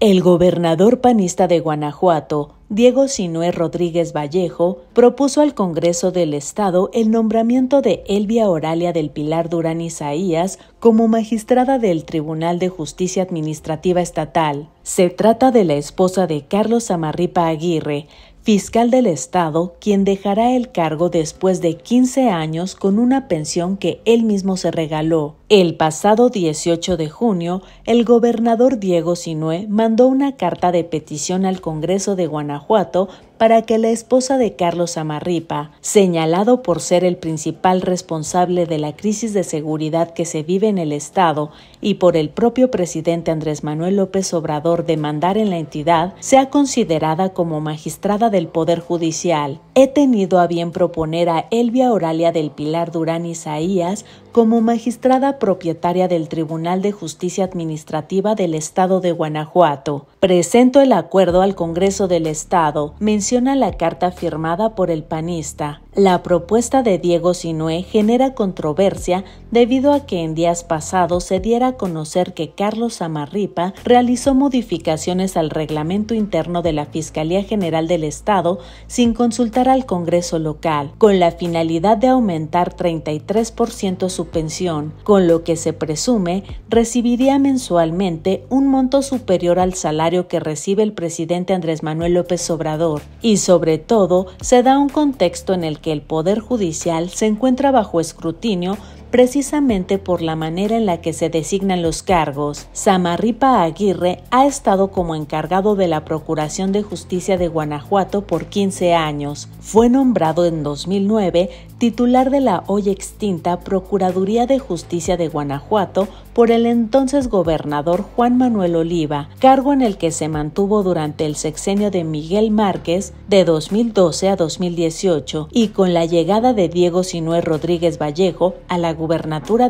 El gobernador panista de Guanajuato, Diego Sinué Rodríguez Vallejo, propuso al Congreso del Estado el nombramiento de Elvia Oralia del Pilar Durán Isaías como magistrada del Tribunal de Justicia Administrativa Estatal. Se trata de la esposa de Carlos Amarripa Aguirre, fiscal del Estado, quien dejará el cargo después de 15 años con una pensión que él mismo se regaló. El pasado 18 de junio, el gobernador Diego Sinué mandó una carta de petición al Congreso de Guanajuato para que la esposa de Carlos Amarripa, señalado por ser el principal responsable de la crisis de seguridad que se vive en el Estado y por el propio presidente Andrés Manuel López Obrador de mandar en la entidad, sea considerada como magistrada del Poder Judicial. He tenido a bien proponer a Elvia Oralia del Pilar Durán Isaías como magistrada propietaria del Tribunal de Justicia Administrativa del Estado de Guanajuato. Presento el acuerdo al Congreso del Estado, menciona la carta firmada por el panista la propuesta de Diego Sinué genera controversia debido a que en días pasados se diera a conocer que Carlos Amarripa realizó modificaciones al reglamento interno de la Fiscalía General del Estado sin consultar al Congreso local, con la finalidad de aumentar 33% su pensión, con lo que se presume recibiría mensualmente un monto superior al salario que recibe el presidente Andrés Manuel López Obrador, y sobre todo se da un contexto en el que que el Poder Judicial se encuentra bajo escrutinio Precisamente por la manera en la que se designan los cargos, Samarripa Aguirre ha estado como encargado de la Procuración de Justicia de Guanajuato por 15 años. Fue nombrado en 2009 titular de la hoy extinta Procuraduría de Justicia de Guanajuato por el entonces gobernador Juan Manuel Oliva, cargo en el que se mantuvo durante el sexenio de Miguel Márquez de 2012 a 2018 y con la llegada de Diego Sinué Rodríguez Vallejo a la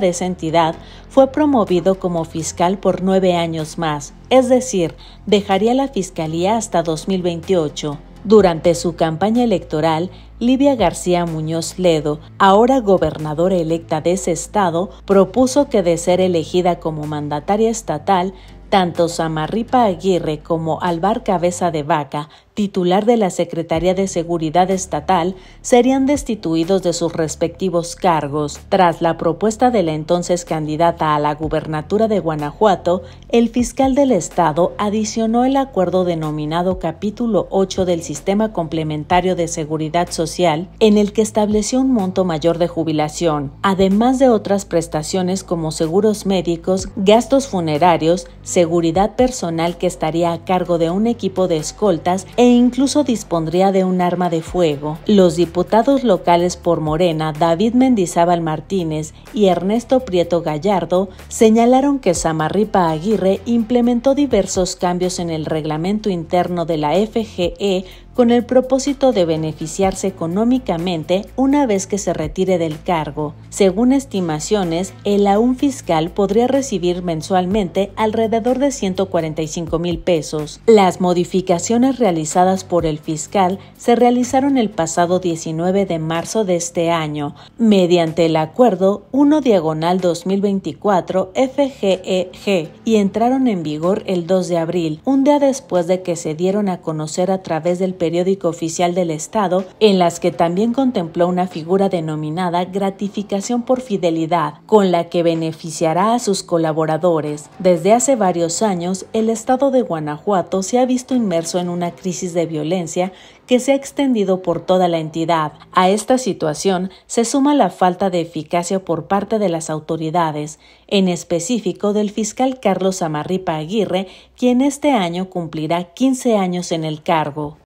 de esa entidad, fue promovido como fiscal por nueve años más, es decir, dejaría la fiscalía hasta 2028. Durante su campaña electoral, Livia García Muñoz Ledo, ahora gobernadora electa de ese estado, propuso que de ser elegida como mandataria estatal, tanto Samarripa Aguirre como Alvar Cabeza de Vaca titular de la Secretaría de Seguridad Estatal, serían destituidos de sus respectivos cargos. Tras la propuesta de la entonces candidata a la gubernatura de Guanajuato, el fiscal del Estado adicionó el acuerdo denominado Capítulo 8 del Sistema Complementario de Seguridad Social, en el que estableció un monto mayor de jubilación, además de otras prestaciones como seguros médicos, gastos funerarios, seguridad personal que estaría a cargo de un equipo de escoltas incluso dispondría de un arma de fuego. Los diputados locales por Morena, David Mendizábal Martínez y Ernesto Prieto Gallardo, señalaron que Samarripa Aguirre implementó diversos cambios en el reglamento interno de la FGE con el propósito de beneficiarse económicamente una vez que se retire del cargo. Según estimaciones, el aún fiscal podría recibir mensualmente alrededor de 145 mil pesos. Las modificaciones realizadas por el fiscal se realizaron el pasado 19 de marzo de este año, mediante el acuerdo 1 diagonal 2024 FGEG, e y entraron en vigor el 2 de abril, un día después de que se dieron a conocer a través del periódico oficial del Estado, en las que también contempló una figura denominada gratificación por fidelidad, con la que beneficiará a sus colaboradores. Desde hace varios años, el Estado de Guanajuato se ha visto inmerso en una crisis de violencia que se ha extendido por toda la entidad. A esta situación se suma la falta de eficacia por parte de las autoridades, en específico del fiscal Carlos Amarripa Aguirre, quien este año cumplirá 15 años en el cargo.